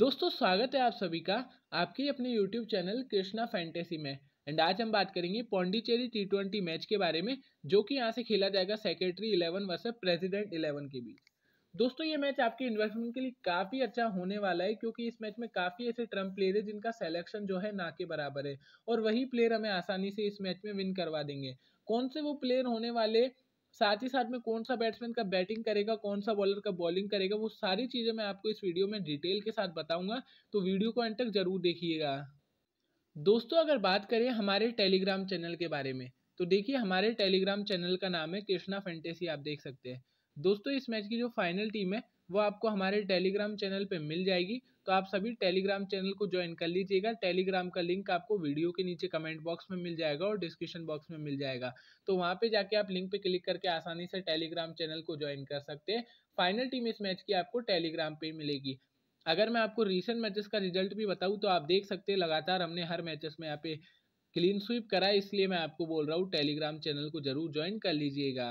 दोस्तों स्वागत है आप सभी का आपके अपने YouTube चैनल कृष्णा फैंटेसी में एंड आज हम बात करेंगे पौंडीचेरी टी ट्वेंटी मैच के बारे में जो कि यहाँ से खेला जाएगा secretary eleven versus president eleven के बीच दोस्तों ये मैच आपके इन्वेस्टमेंट के लिए काफ़ी अच्छा होने वाला है क्योंकि इस मैच में काफ़ी ऐसे ट्रम्प प्लेयर है जिनका सेलेक्शन जो है ना के बराबर है और वही प्लेयर हमें आसानी से इस मैच में विन करवा देंगे कौन से वो प्लेयर होने वाले साथ ही साथ में कौन सा बैट्समैन का बैटिंग करेगा कौन सा बॉलर का बॉलिंग करेगा वो सारी चीज़ें मैं आपको इस वीडियो में डिटेल के साथ बताऊंगा तो वीडियो को अंत तक जरूर देखिएगा दोस्तों अगर बात करें हमारे टेलीग्राम चैनल के बारे में तो देखिए हमारे टेलीग्राम चैनल का नाम है कृष्णा फेंटेसी आप देख सकते हैं दोस्तों इस मैच की जो फाइनल टीम है वो आपको हमारे टेलीग्राम चैनल पे मिल जाएगी तो आप सभी टेलीग्राम चैनल को ज्वाइन कर लीजिएगा टेलीग्राम का लिंक आपको वीडियो के नीचे कमेंट बॉक्स में मिल जाएगा और डिस्क्रिप्शन बॉक्स में मिल जाएगा तो वहाँ पे जाके आप लिंक पे क्लिक करके आसानी से टेलीग्राम चैनल को ज्वाइन कर सकते हैं फाइनल टीम इस मैच की आपको टेलीग्राम पे मिलेगी अगर मैं आपको रिसेंट मैचेस का रिजल्ट भी बताऊँ तो आप देख सकते हैं लगातार हमने हर मैचेस में यहाँ पे क्लीन स्वीप करा इसलिए मैं आपको बोल रहा हूँ टेलीग्राम चैनल को जरूर ज्वाइन कर लीजिएगा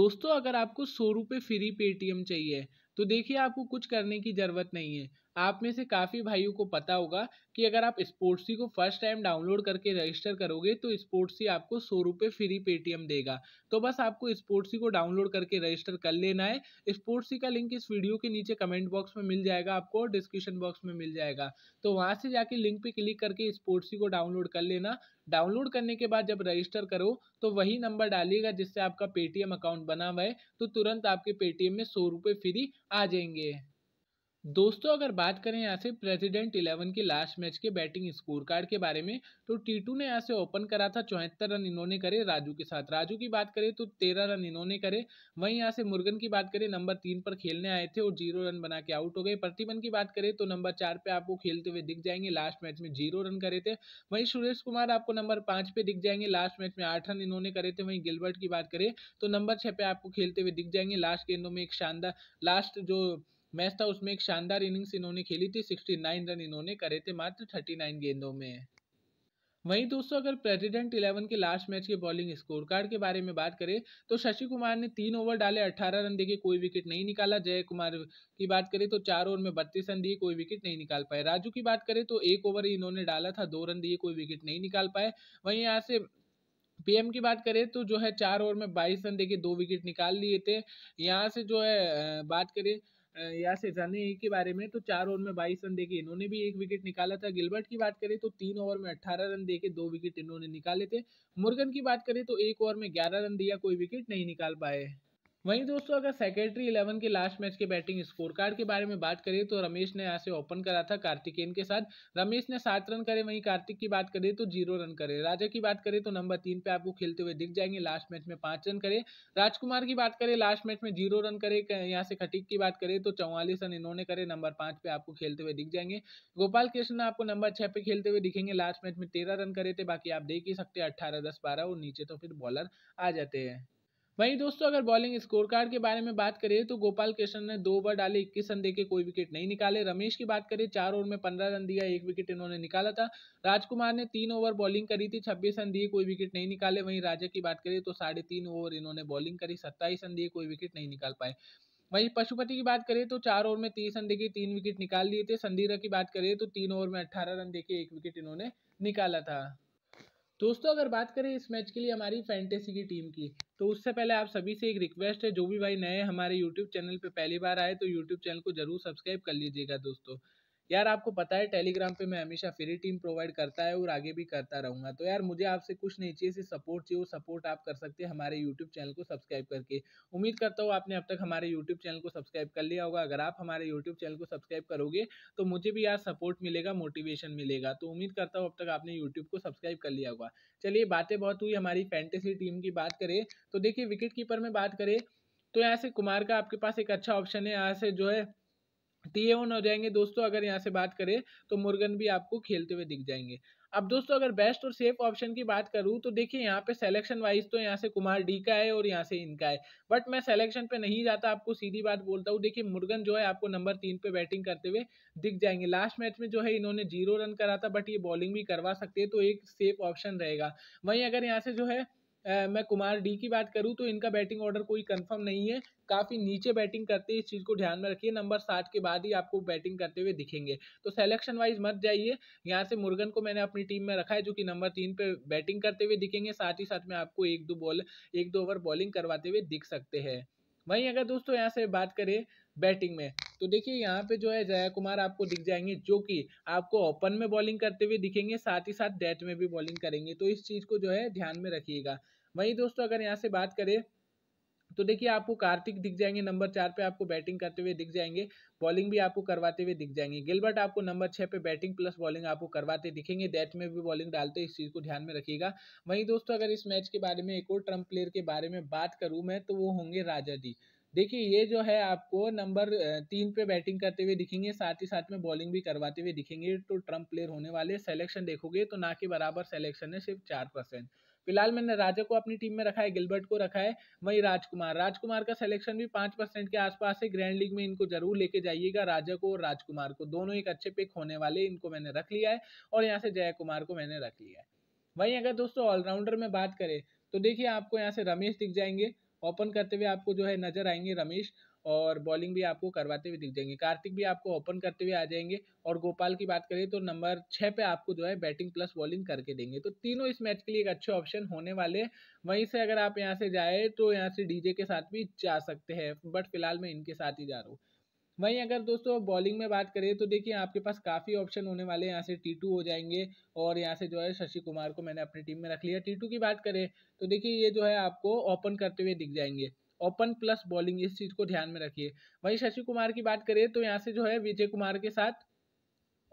दोस्तों अगर आपको सौ रुपये फ्री पेटीएम चाहिए तो देखिए आपको कुछ करने की ज़रूरत नहीं है आप में से काफ़ी भाइयों को पता होगा कि अगर आप स्पोर्ट्सी को फर्स्ट टाइम डाउनलोड करके रजिस्टर करोगे तो स्पोर्ट्सी आपको सौ रुपये फ्री पेटीएम देगा तो बस आपको स्पोर्ट्सी को डाउनलोड करके रजिस्टर कर लेना है स्पोर्ट्सी का लिंक इस वीडियो के नीचे कमेंट बॉक्स में मिल जाएगा आपको डिस्क्रिप्शन बॉक्स में मिल जाएगा तो वहाँ से जाके लिंक पर क्लिक करके स्पोर्ट्सी को डाउनलोड कर लेना डाउनलोड करने के बाद जब रजिस्टर करो तो वही नंबर डालिएगा जिससे आपका पेटीएम अकाउंट बना हुआ है तो तुरंत आपके पेटीएम में सौ रुपये फ्री आ जाएंगे दोस्तों अगर बात करें यहाँ से प्रेसिडेंट इलेवन के लास्ट मैच के बैटिंग स्कोर कार्ड के बारे में तो टी ने यहाँ से ओपन करा था चौहत्तर रन इन्होंने करे राजू के साथ राजू की बात करें तो तेरह रन इन्होंने करे वहीं यहाँ से मुर्गन की बात करें नंबर तीन पर खेलने आए थे और जीरो रन बना के आउट हो गए प्रतिबन की बात करें तो नंबर चार पे आपको खेलते हुए दिख जाएंगे लास्ट मैच में जीरो रन करे थे वहीं सुरेश कुमार आपको नंबर पाँच पे दिख जाएंगे लास्ट मैच में आठ रन इन्होंने करे थे वहीं गिलबर्ट की बात करें तो नंबर छः पे आपको खेलते हुए दिख जाएंगे लास्ट गेंदों में एक शानदार लास्ट जो मैच था उसमें एक शानदार इनिंग्स इन्होंने खेली थी 69 रन इन्होंने करे थे मात्र 39 गेंदों में वहीं दोस्तों अगर प्रेसिडेंट इलेवन के लास्ट मैच के बॉलिंग स्कोर कार्ड के बारे में बात करें तो शशि कुमार ने तीन ओवर डाले अट्ठारह रन देके कोई विकेट नहीं निकाला जय कुमार की बात करें तो चार ओवर में बत्तीस रन दिए कोई विकेट नहीं निकाल पाए राजू की बात करें तो एक ओवर ही इन्होंने डाला था दो रन दिए कोई विकेट नहीं निकाल पाए वहीं यहाँ से पीएम की बात करें तो जो है चार ओवर में बाईस रन देके दो विकेट निकाल लिए थे यहाँ से जो है बात करें या सेजाने के बारे में तो चार ओवर में बाईस रन देके इन्होंने भी एक विकेट निकाला था गिलबर्ट की बात करें तो तीन ओवर में अट्ठारह रन देके दो विकेट इन्होंने निकाले थे मुर्गन की बात करें तो एक ओवर में ग्यारह रन दिया कोई विकेट नहीं निकाल पाए वहीं दोस्तों अगर सेक्रेटरी इलेवन के लास्ट मैच के बैटिंग स्कोर कार्ड के बारे में बात करें तो रमेश ने यहाँ से ओपन करा था कार्तिकेन के साथ रमेश ने सात रन करे वहीं कार्तिक की बात करें तो जीरो रन करे राजा की बात करें तो नंबर तीन पे आपको खेलते हुए दिख जाएंगे लास्ट मैच में पांच रन करे राजकुमार की बात करें लास्ट मैच में जीरो रन करे यहाँ से खटीक की बात करें तो चौवालीस रन इन्होंने करे नंबर पांच पे आपको खेलते हुए दिख जाएंगे गोपाल कृष्ण आपको नंबर छह पे खेलते हुए दिखेंगे लास्ट मैच में तेरह रन करे थे बाकी आप देख ही सकते हैं अट्ठारह दस बारह और नीचे तो फिर बॉलर आ जाते हैं वहीं दोस्तों अगर बॉलिंग स्कोर कार्ड के बारे में बात करें तो गोपाल कृष्ण ने दो ओवर डाले इक्कीस रन देके कोई विकेट नहीं निकाले रमेश की बात करें चार ओवर में पंद्रह रन दिया एक विकेट इन्होंने निकाला था राजकुमार ने तीन ओवर बॉलिंग करी थी छब्बीस रन दिए कोई विकेट नहीं निकाले वहीं राजा की बात करें तो साढ़े तीन ओवर इन्होंने बॉलिंग करी सत्ताईस रन दिए कोई विकेट नहीं निकाल पाए वहीं पशुपति की बात करें तो चार ओवर में तीस रन देके तीन विकेट निकाल दिए थे संदीरा की बात करें तो तीन ओवर में अट्ठारह रन देके एक विकेट इन्होंने निकाला था दोस्तों अगर बात करें इस मैच के लिए हमारी फैंटेसी की टीम की तो उससे पहले आप सभी से एक रिक्वेस्ट है जो भी भाई नए हमारे यूट्यूब चैनल पर पहली बार आए तो यूट्यूब चैनल को जरूर सब्सक्राइब कर लीजिएगा दोस्तों यार आपको पता है टेलीग्राम पे मैं हमेशा फ्री टीम प्रोवाइड करता है और आगे भी करता रहूंगा तो यार मुझे आपसे कुछ नहीं चाहिए सिर्फ सपोर्ट चाहिए वो सपोर्ट आप कर सकते हैं हमारे यूट्यूब चैनल को सब्सक्राइब करके उम्मीद करता हूँ आपने अब तक हमारे यूट्यूब चैनल को सब्सक्राइब कर लिया होगा अगर आप हमारे यूट्यूब चैनल को सब्सक्राइब करोगे तो मुझे भी यार सपोर्ट मिलेगा मोटिवेशन मिलेगा तो उम्मीद करता हूँ अब तक आपने यूट्यूब को सब्सक्राइब कर लिया होगा चलिए बातें बहुत हुई हमारी फैंटेसी टीम की बात करें तो देखिए विकेट कीपर में बात करें तो यहाँ से कुमार का आपके पास एक अच्छा ऑप्शन है यहाँ से जो है टी ए वन हो जाएंगे दोस्तों अगर यहाँ से बात करें तो मुर्गन भी आपको खेलते हुए दिख जाएंगे अब दोस्तों अगर बेस्ट और सेफ ऑप्शन की बात करूँ तो देखिए यहाँ पे सिलेक्शन वाइज तो यहाँ से कुमार डी का है और यहाँ से इनका है बट मैं सिलेक्शन पे नहीं जाता आपको सीधी बात बोलता हूँ देखिए मुर्गन जो है आपको नंबर तीन पे बैटिंग करते हुए दिख जाएंगे लास्ट मैच में जो है इन्होंने जीरो रन करा था बट ये बॉलिंग भी करवा सकते हैं तो एक सेफ ऑप्शन रहेगा वहीं अगर यहाँ से जो है मैं कुमार डी की बात करूँ तो इनका बैटिंग ऑर्डर कोई कंफर्म नहीं है काफ़ी नीचे बैटिंग करते हैं इस चीज़ को ध्यान में रखिए नंबर साठ के बाद ही आपको बैटिंग करते हुए दिखेंगे तो सेलेक्शन वाइज मत जाइए यहाँ से मुर्गन को मैंने अपनी टीम में रखा है जो कि नंबर तीन पे बैटिंग करते हुए दिखेंगे साथ ही साथ में आपको एक दो बॉल एक दो ओवर बॉलिंग करवाते हुए दिख सकते हैं वहीं अगर दोस्तों यहाँ से बात करें बैटिंग में तो देखिए यहाँ पे जो है जया कुमार आपको दिख जाएंगे जो कि आपको ओपन में बॉलिंग करते हुए दिखेंगे साथ ही साथ डेथ में भी बॉलिंग करेंगे तो इस चीज़ को जो है ध्यान में रखिएगा वहीं दोस्तों अगर यहाँ से बात करें तो देखिए आपको कार्तिक दिख जाएंगे नंबर चार पे आपको बैटिंग करते हुए दिख जाएंगे बॉलिंग भी आपको करवाते हुए दिख जाएंगे गिलबर्ट आपको नंबर छः पे बैटिंग प्लस बॉलिंग आपको करवाते दिखेंगे डेथ में भी बॉलिंग डालते इस चीज़ को ध्यान में रखिएगा वहीं दोस्तों अगर इस मैच के बारे में एक और ट्रम्प प्लेयर के बारे में बात करूँ मैं तो वो होंगे राजा जी देखिए ये जो है आपको नंबर तीन पे बैटिंग करते हुए दिखेंगे साथ ही साथ में बॉलिंग भी करवाते हुए दिखेंगे तो ट्रम्प प्लेयर होने वाले सेलेक्शन देखोगे तो ना के बराबर सेलेक्शन है सिर्फ चार परसेंट फिलहाल मैंने राजा को अपनी टीम में रखा है गिलबर्ट को रखा है वही राजकुमार राजकुमार का सिलेक्शन भी पांच परसेंट के आसपास है ग्रैंड लीग में इनको जरूर लेके जाइएगा राजा को और राजकुमार को दोनों एक अच्छे पिक होने वाले इनको मैंने रख लिया है और यहाँ से जय कुमार को मैंने रख लिया है वहीं अगर दोस्तों ऑलराउंडर में बात करें तो देखिए आपको यहाँ से रमेश दिख जाएंगे ओपन करते हुए आपको जो है नजर आएंगे रमेश और बॉलिंग भी आपको करवाते हुए दिख जाएंगे कार्तिक भी आपको ओपन करते हुए आ जाएंगे और गोपाल की बात करें तो नंबर छः पे आपको जो है बैटिंग प्लस बॉलिंग करके देंगे तो तीनों इस मैच के लिए एक अच्छे ऑप्शन होने वाले वहीं से अगर आप यहाँ से जाए तो यहाँ से डीजे के साथ भी जा सकते हैं बट फिलहाल मैं इनके साथ ही जा रहा हूँ वहीं अगर दोस्तों बॉलिंग में बात करें तो देखिए आपके पास काफ़ी ऑप्शन होने वाले हैं यहाँ से टी हो जाएंगे और यहाँ से जो है शशि कुमार को मैंने अपनी टीम में रख लिया टी की बात करें तो देखिए ये जो है आपको ओपन करते हुए दिख जाएंगे ओपन प्लस बॉलिंग इस चीज़ को ध्यान में रखिए वहीं शशि कुमार की बात करें तो यहाँ से जो है विजय कुमार के साथ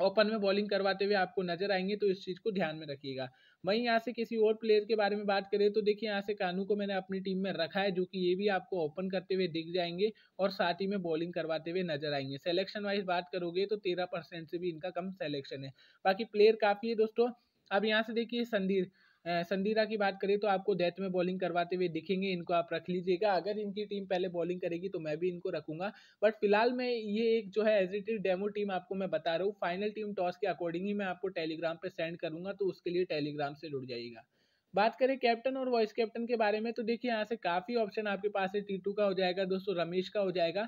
ओपन में बॉलिंग करवाते हुए आपको नजर आएंगे तो इस चीज़ को ध्यान में रखिएगा वहीं यहाँ से किसी और प्लेयर के बारे में बात करें तो देखिए यहाँ से कानू को मैंने अपनी टीम में रखा है जो कि ये भी आपको ओपन करते हुए दिख जाएंगे और साथ ही में बॉलिंग करवाते हुए नजर आएंगे सेलेक्शन वाइज बात करोगे तो तेरह परसेंट से भी इनका कम सेलेक्शन है बाकी प्लेयर काफ़ी है दोस्तों अब यहाँ से देखिए संदीर संदीरा की बात करें तो आपको डेथ में बॉलिंग करवाते हुए दिखेंगे इनको आप रख लीजिएगा अगर इनकी टीम पहले बॉलिंग करेगी तो मैं भी इनको रखूंगा बट फिलहाल मैं ये एक जो है as it is demo team आपको मैं बता रहा हूँ फाइनल टीम टॉस के अकॉर्डिंग ही मैं आपको टेलीग्राम पर सेंड करूंगा तो उसके लिए टेलीग्राम से जुड़ जाइएगा बात करें कैप्टन और वाइस कैप्टन के बारे में तो देखिए यहाँ से काफ़ी ऑप्शन आपके पास है टीटू का हो जाएगा दोस्तों रमेश का हो जाएगा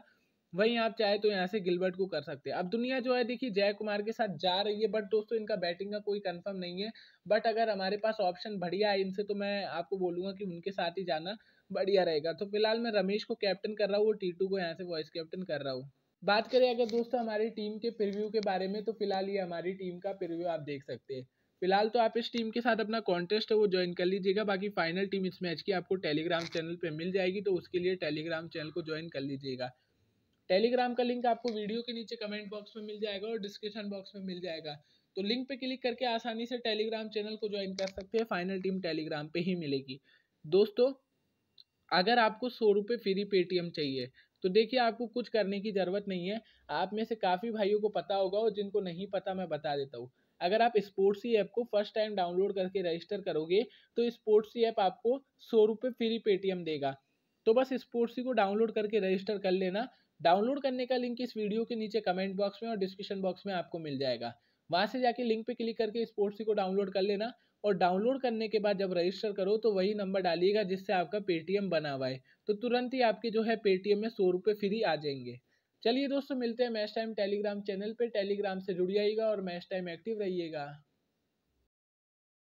वहीं आप चाहे तो यहाँ से गिलबर्ट को कर सकते हैं अब दुनिया जो है देखिए जय कुमार के साथ जा रही है बट दोस्तों इनका बैटिंग का कोई कंफर्म नहीं है बट अगर हमारे पास ऑप्शन बढ़िया है इनसे तो मैं आपको बोलूँगा कि उनके साथ ही जाना बढ़िया रहेगा तो फिलहाल मैं रमेश को कैप्टन कर रहा हूँ और टीटू को यहाँ से वॉइस कैप्टन कर रहा हूँ बात करें अगर दोस्तों हमारी टीम के प्रिव्यू के बारे में तो फिलहाल ये हमारी टीम का प्रिव्यू आप देख सकते हैं फिलहाल तो आप इस टीम के साथ अपना कॉन्टेस्ट है वो ज्वाइन कर लीजिएगा बाकी फाइनल टीम इस मैच की आपको टेलीग्राम चैनल पे मिल जाएगी तो उसके लिए टेलीग्राम चैनल को ज्वाइन कर लीजिएगा टेलीग्राम का लिंक आपको वीडियो के नीचे कमेंट बॉक्स में मिल जाएगा और डिस्क्रिप्शन बॉक्स में मिल जाएगा तो लिंक पे क्लिक करके आसानी से टेलीग्राम चैनल को ज्वाइन कर सकते हैं फाइनल टीम टेलीग्राम पे ही मिलेगी दोस्तों अगर आपको सौ रुपये फ्री पेटीएम चाहिए तो देखिए आपको कुछ करने की ज़रूरत नहीं है आप में से काफ़ी भाइयों को पता होगा और जिनको नहीं पता मैं बता देता हूँ अगर आप स्पोर्ट्स ही ऐप को फर्स्ट टाइम डाउनलोड करके रजिस्टर करोगे तो स्पोर्ट्स ही ऐप आपको सौ रुपये फ्री पेटीएम देगा तो बस स्पोर्ट्स ही को डाउनलोड करके रजिस्टर कर लेना डाउनलोड करने का लिंक इस वीडियो के नीचे कमेंट बॉक्स में और डिस्क्रिप्शन बॉक्स में आपको मिल जाएगा वहाँ से जाके लिंक पे क्लिक करके इस पोर्सी को डाउनलोड कर लेना और डाउनलोड करने के बाद जब रजिस्टर करो तो वही नंबर डालिएगा जिससे आपका पेटीएम बना हुआ है तो तुरंत ही आपके जो है पेटीएम में सौ रुपये फ्री आ जाएंगे चलिए दोस्तों मिलते हैं मैच टाइम टेलीग्राम चैनल पर टेलीग्राम से जुड़ जाइएगा और मैच टाइम एक्टिव रहिएगा